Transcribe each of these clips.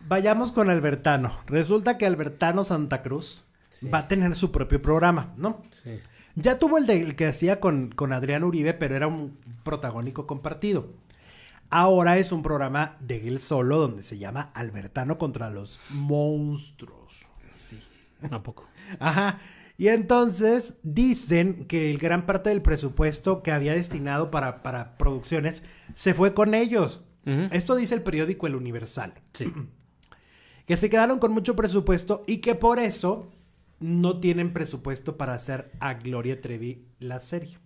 Vayamos con Albertano. Resulta que Albertano Santa Cruz va a tener su propio programa, ¿no? Sí. Ya tuvo el, que hacía con, con, Adrián Uribe, pero era un protagónico compartido. Ahora es un programa de él solo donde se llama Albertano contra los monstruos. Sí. Tampoco. Ajá. Y entonces dicen que el gran parte del presupuesto que había destinado para, para producciones se fue con ellos. Esto dice el periódico El Universal. Sí. que se quedaron con mucho presupuesto y que por eso no tienen presupuesto para hacer a Gloria Trevi la serie.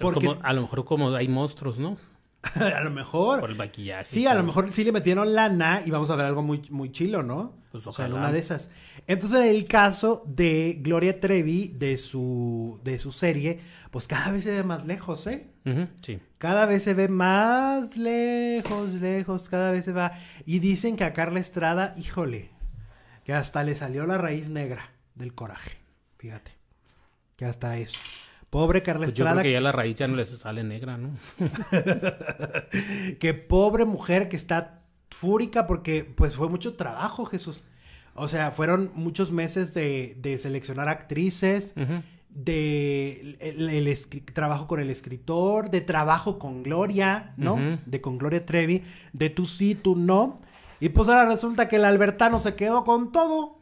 Porque... a lo mejor como hay monstruos, ¿no? a lo mejor. Por el maquillaje. Sí, a lo mejor sí le metieron lana y vamos a ver algo muy, muy chilo, ¿no? Pues o sea, en una de esas. Entonces, el caso de Gloria Trevi, de su, de su serie, pues cada vez se ve más lejos, ¿eh? sí. Cada vez se ve más lejos, lejos, cada vez se va. Y dicen que a Carla Estrada, híjole, que hasta le salió la raíz negra del coraje. Fíjate. Que hasta eso. Pobre Carla pues Estrada. Yo creo que ya la raíz ya no le sale negra, ¿no? Qué pobre mujer que está fúrica porque pues fue mucho trabajo, Jesús. O sea, fueron muchos meses de, seleccionar actrices, de el, trabajo con el escritor, de trabajo con Gloria, ¿no? De con Gloria Trevi, de tú sí, tú no. Y pues ahora resulta que el Albertano se quedó con todo.